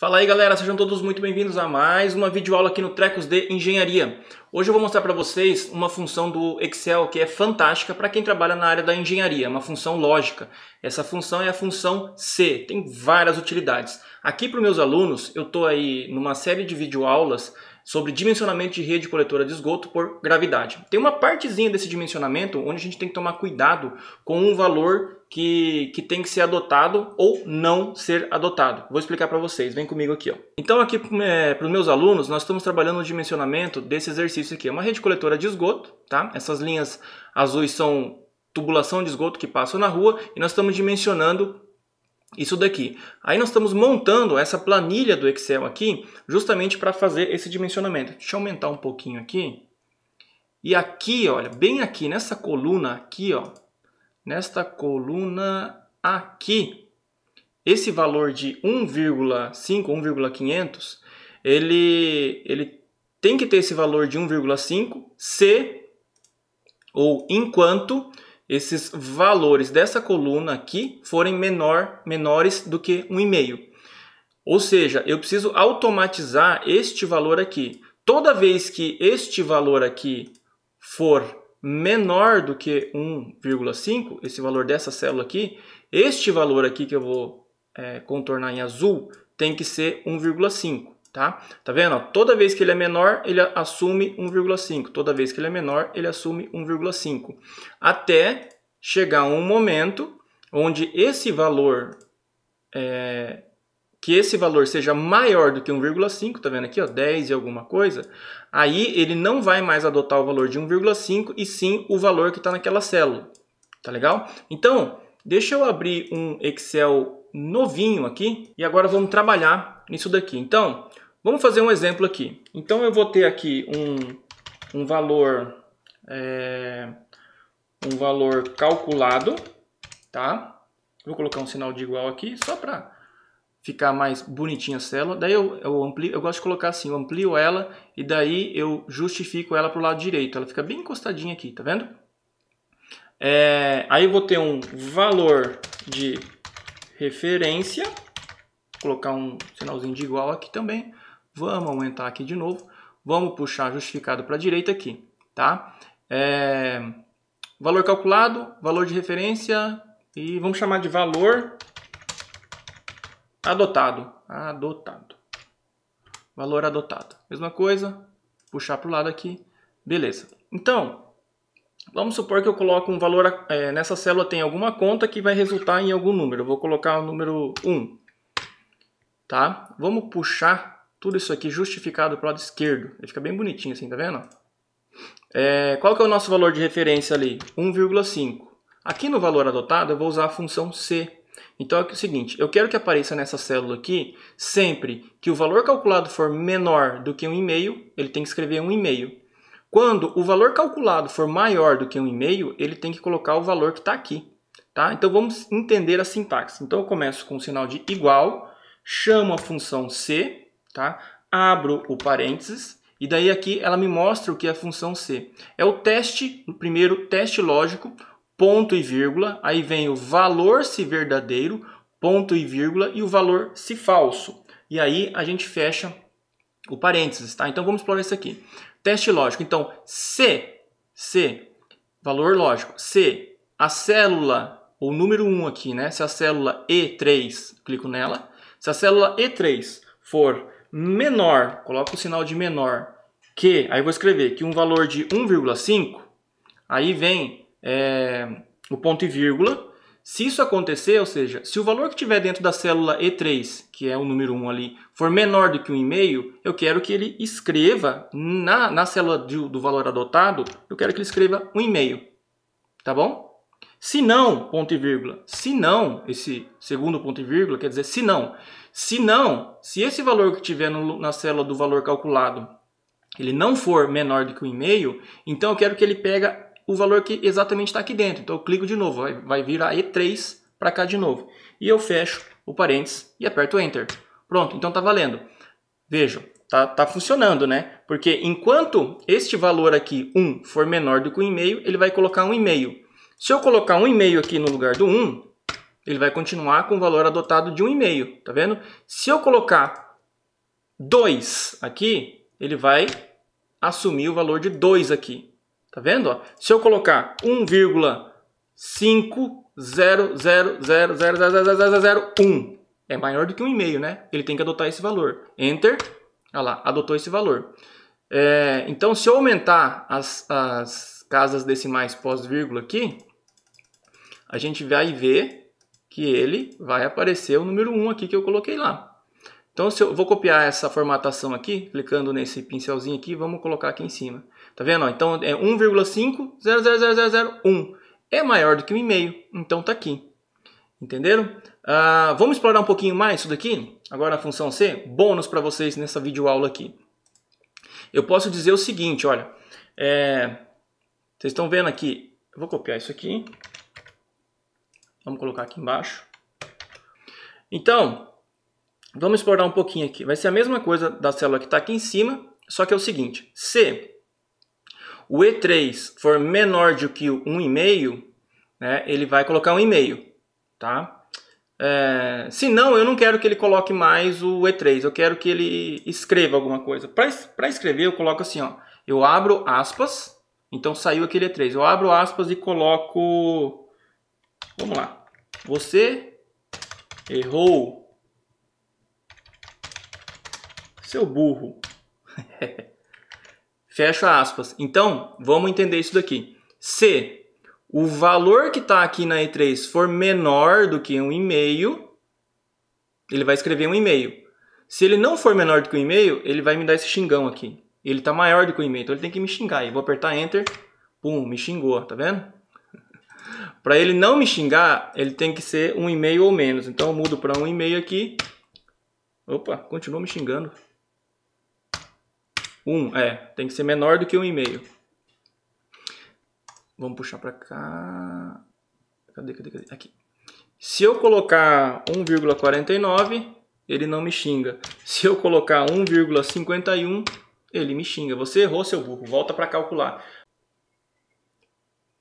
Fala aí galera, sejam todos muito bem-vindos a mais uma videoaula aqui no Trecos de Engenharia. Hoje eu vou mostrar para vocês uma função do Excel que é fantástica para quem trabalha na área da engenharia, uma função lógica. Essa função é a função C, tem várias utilidades. Aqui para os meus alunos, eu estou aí numa série de videoaulas aulas sobre dimensionamento de rede coletora de esgoto por gravidade. Tem uma partezinha desse dimensionamento onde a gente tem que tomar cuidado com um valor que, que tem que ser adotado ou não ser adotado. Vou explicar para vocês, vem comigo aqui. Ó. Então aqui é, para os meus alunos, nós estamos trabalhando o dimensionamento desse exercício aqui. É uma rede coletora de esgoto, tá? Essas linhas azuis são tubulação de esgoto que passa na rua e nós estamos dimensionando isso daqui. Aí nós estamos montando essa planilha do Excel aqui, justamente para fazer esse dimensionamento. Deixa eu aumentar um pouquinho aqui. E aqui, olha, bem aqui, nessa coluna aqui, ó, nesta coluna aqui, esse valor de 1,5, 1,500, ele, ele tem que ter esse valor de 1,5 se ou enquanto esses valores dessa coluna aqui forem menor, menores do que 1,5. Ou seja, eu preciso automatizar este valor aqui. Toda vez que este valor aqui for menor do que 1,5, esse valor dessa célula aqui, este valor aqui que eu vou é, contornar em azul tem que ser 1,5 tá? Tá vendo? Toda vez que ele é menor, ele assume 1,5. Toda vez que ele é menor, ele assume 1,5. Até chegar um momento onde esse valor, é, que esse valor seja maior do que 1,5, tá vendo aqui, ó, 10 e alguma coisa, aí ele não vai mais adotar o valor de 1,5 e sim o valor que está naquela célula, tá legal? Então, deixa eu abrir um Excel novinho aqui e agora vamos trabalhar nisso daqui. Então, Vamos fazer um exemplo aqui. Então eu vou ter aqui um, um valor é, um valor calculado, tá? Vou colocar um sinal de igual aqui só para ficar mais bonitinha a célula. Daí eu, eu amplio, eu gosto de colocar assim, eu amplio ela e daí eu justifico ela para o lado direito. Ela fica bem encostadinha aqui, tá vendo? É, aí eu vou ter um valor de referência, vou colocar um sinalzinho de igual aqui também. Vamos aumentar aqui de novo. Vamos puxar justificado para a direita aqui, tá? É... Valor calculado, valor de referência e vamos chamar de valor adotado. Adotado. Valor adotado. Mesma coisa, puxar para o lado aqui. Beleza. Então, Vamos supor que eu coloco um valor, é, nessa célula tem alguma conta que vai resultar em algum número. Eu vou colocar o número 1. Tá? Vamos puxar tudo isso aqui justificado para o lado esquerdo. Ele fica bem bonitinho assim, tá vendo? É, qual que é o nosso valor de referência ali? 1,5. Aqui no valor adotado eu vou usar a função C. Então é o seguinte, eu quero que apareça nessa célula aqui, sempre que o valor calculado for menor do que 1,5, ele tem que escrever 1,5. Quando o valor calculado for maior do que 1,5, ele tem que colocar o valor que está aqui. Tá? Então vamos entender a sintaxe. Então eu começo com o sinal de igual, chamo a função C, tá? Abro o parênteses e daí aqui ela me mostra o que é a função C. É o teste, o primeiro teste lógico, ponto e vírgula, aí vem o valor se verdadeiro, ponto e vírgula e o valor se falso. E aí a gente fecha o parênteses, tá? Então vamos explorar isso aqui. Teste lógico. Então, C, C, valor lógico. C, a célula, o número 1 aqui, né? Se a célula E3, clico nela. Se a célula E3 for menor, coloca o sinal de menor, que, aí vou escrever que um valor de 1,5, aí vem é, o ponto e vírgula. Se isso acontecer, ou seja, se o valor que tiver dentro da célula E3, que é o número 1 ali, for menor do que 1,5, eu quero que ele escreva na, na célula do, do valor adotado, eu quero que ele escreva 1,5. Tá bom? Se não, ponto e vírgula, se não, esse segundo ponto e vírgula quer dizer se não. Se não, se esse valor que tiver no, na célula do valor calculado, ele não for menor do que e-mail, então eu quero que ele pega o valor que exatamente está aqui dentro. Então eu clico de novo, vai, vai vir a E3 para cá de novo. E eu fecho o parênteses e aperto Enter. Pronto, então está valendo. Vejam, tá, tá funcionando, né? Porque enquanto este valor aqui, 1, for menor do que e-mail, ele vai colocar 1,5. Se eu colocar um e-mail aqui no lugar do 1, ele vai continuar com o valor adotado de um e-mail, tá vendo? Se eu colocar 2 aqui, ele vai assumir o valor de 2 aqui, tá vendo? Se eu colocar 1,5000000001, é maior do que um e-mail, né? Ele tem que adotar esse valor. Enter, olha lá, adotou esse valor. É, então, se eu aumentar as, as casas decimais pós-vírgula aqui, a gente vai ver que ele vai aparecer o número 1 aqui que eu coloquei lá. Então, se eu vou copiar essa formatação aqui, clicando nesse pincelzinho aqui, vamos colocar aqui em cima. Tá vendo? Então, é 1,5000001. É maior do que 1,5, então tá aqui. Entenderam? Ah, vamos explorar um pouquinho mais isso daqui? Agora a função C, bônus para vocês nessa videoaula aqui. Eu posso dizer o seguinte, olha. É, vocês estão vendo aqui, vou copiar isso aqui. Vamos colocar aqui embaixo. Então, vamos explorar um pouquinho aqui. Vai ser a mesma coisa da célula que está aqui em cima, só que é o seguinte. Se o E3 for menor do que 1,5, né, ele vai colocar 1,5. Tá? É, se não, eu não quero que ele coloque mais o E3. Eu quero que ele escreva alguma coisa. Para escrever, eu coloco assim. Ó, eu abro aspas. Então saiu aquele E3. Eu abro aspas e coloco Vamos lá. Você errou. Seu burro. Fecha aspas. Então, vamos entender isso daqui. Se o valor que está aqui na E3 for menor do que um e-mail, ele vai escrever um e-mail. Se ele não for menor do que um e-mail, ele vai me dar esse xingão aqui. Ele está maior do que um e-mail, então ele tem que me xingar. Eu vou apertar Enter. Pum, me xingou, tá vendo? Para ele não me xingar, ele tem que ser um e-mail ou menos. Então eu mudo para um e-mail aqui. Opa, continua me xingando. Um, é, tem que ser menor do que um e-mail. Vamos puxar para cá. Cadê, cadê, cadê? Aqui. Se eu colocar 1,49, ele não me xinga. Se eu colocar 1,51, ele me xinga. Você errou, seu burro. Volta para calcular.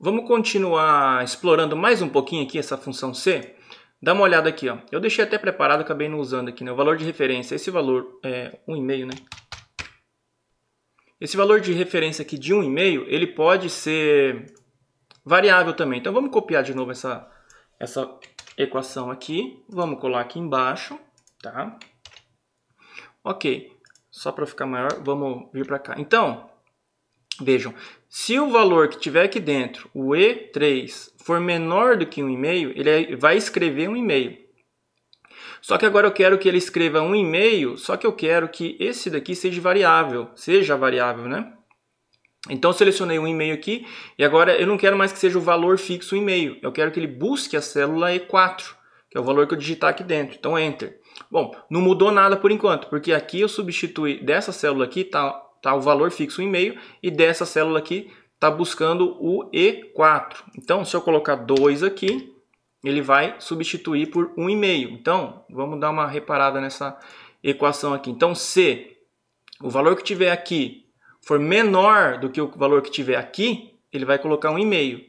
Vamos continuar explorando mais um pouquinho aqui essa função C. Dá uma olhada aqui, ó. Eu deixei até preparado, acabei não usando aqui, né? O valor de referência, esse valor é 1,5, né? Esse valor de referência aqui de 1,5, ele pode ser variável também. Então vamos copiar de novo essa, essa equação aqui. Vamos colar aqui embaixo, tá? Ok. Só para ficar maior, vamos vir para cá. Então, Vejam, se o valor que tiver aqui dentro, o E3, for menor do que um e-mail, ele é, vai escrever um e-mail. Só que agora eu quero que ele escreva um e-mail, só que eu quero que esse daqui seja variável, seja variável, né? Então selecionei um e-mail aqui e agora eu não quero mais que seja o valor fixo o e-mail. Eu quero que ele busque a célula E4, que é o valor que eu digitar aqui dentro. Então enter. Bom, não mudou nada por enquanto, porque aqui eu substituí dessa célula aqui, tá tá? o valor fixo 1,5 e dessa célula aqui está buscando o E4. Então, se eu colocar 2 aqui, ele vai substituir por 1,5. Então, vamos dar uma reparada nessa equação aqui. Então, se o valor que tiver aqui for menor do que o valor que tiver aqui, ele vai colocar 1,5.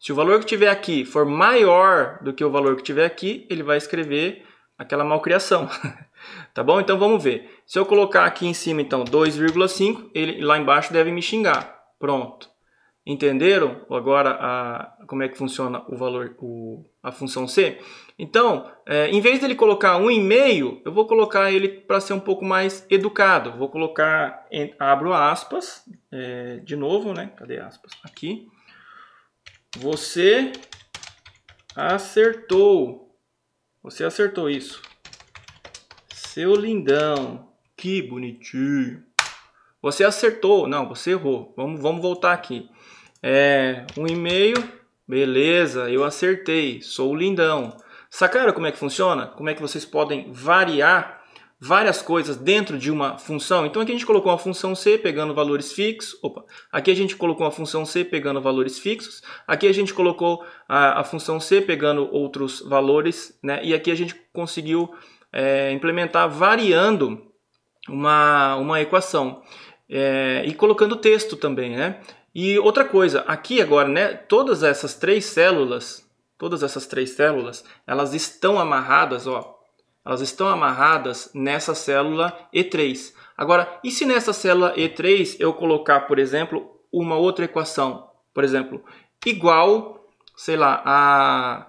Se o valor que tiver aqui for maior do que o valor que tiver aqui, ele vai escrever aquela malcriação. tá bom? Então vamos ver. Se eu colocar aqui em cima, então, 2,5, ele lá embaixo deve me xingar. Pronto. Entenderam agora a, como é que funciona o valor, o, a função C? Então, é, em vez dele colocar 1,5, eu vou colocar ele para ser um pouco mais educado. Vou colocar, abro aspas, é, de novo, né? Cadê aspas? Aqui. Você acertou. Você acertou isso. Seu lindão. Que bonitinho. Você acertou. Não, você errou. Vamos, vamos voltar aqui. É, um e-mail. Beleza, eu acertei. Sou lindão. Sacaram como é que funciona? Como é que vocês podem variar várias coisas dentro de uma função? Então aqui a gente colocou uma função C pegando valores fixos. Opa, aqui a gente colocou uma função C pegando valores fixos. Aqui a gente colocou a, a função C pegando outros valores, né? E aqui a gente conseguiu é, implementar variando uma, uma equação. É, e colocando texto também, né? E outra coisa, aqui agora, né, todas essas três células, todas essas três células, elas estão amarradas, ó, elas estão amarradas nessa célula E3. Agora, e se nessa célula E3 eu colocar, por exemplo, uma outra equação? Por exemplo, igual, sei lá, a,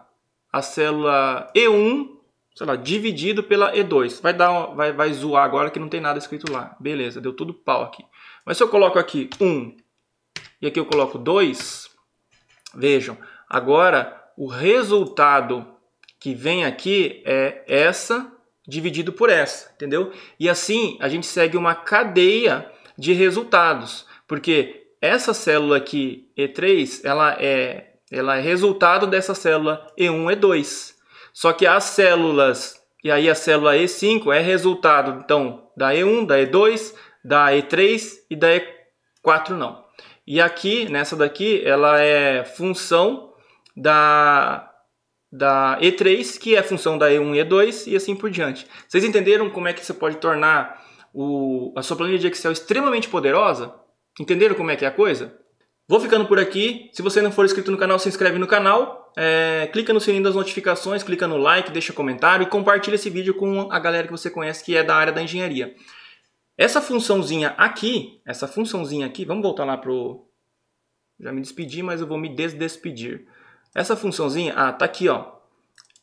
a célula E1 sei lá, dividido pela E2. Vai, dar, vai, vai zoar agora que não tem nada escrito lá. Beleza, deu tudo pau aqui. Mas se eu coloco aqui 1 e aqui eu coloco 2, vejam, agora o resultado que vem aqui é essa dividido por essa, entendeu? E assim a gente segue uma cadeia de resultados, porque essa célula aqui, E3, ela é, ela é resultado dessa célula E1, E2. Só que as células, e aí a célula E5 é resultado então da E1, da E2, da E3 e da E4 não. E aqui, nessa daqui, ela é função da, da E3, que é função da E1 e E2 e assim por diante. Vocês entenderam como é que você pode tornar o, a sua planilha de Excel extremamente poderosa? Entenderam como é que é a coisa? Vou ficando por aqui. Se você não for inscrito no canal, se inscreve no canal. É, clica no sininho das notificações, clica no like, deixa comentário e compartilha esse vídeo com a galera que você conhece que é da área da engenharia. Essa funçãozinha aqui, essa funçãozinha aqui, vamos voltar lá pro... Já me despedi, mas eu vou me desdespedir. Essa funçãozinha, ah, tá aqui, ó.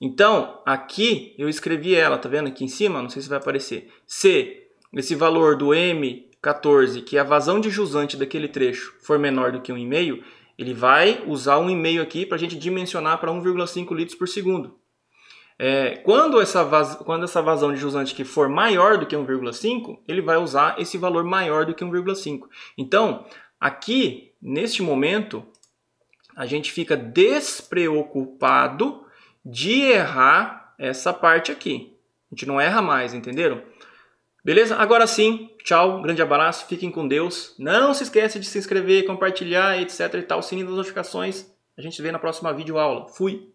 Então, aqui eu escrevi ela, tá vendo aqui em cima? Não sei se vai aparecer. C esse valor do M 14, que a vazão de jusante daquele trecho for menor do que 1,5, ele vai usar 1,5 aqui para a gente dimensionar para 1,5 litros por segundo. É, quando, essa vaz... quando essa vazão de jusante que for maior do que 1,5, ele vai usar esse valor maior do que 1,5. Então, aqui, neste momento, a gente fica despreocupado de errar essa parte aqui. A gente não erra mais, entenderam? Beleza? Agora sim, tchau, um grande abraço, fiquem com Deus. Não se esqueça de se inscrever, compartilhar, etc e tal, sininho das notificações. A gente se vê na próxima vídeo aula. Fui!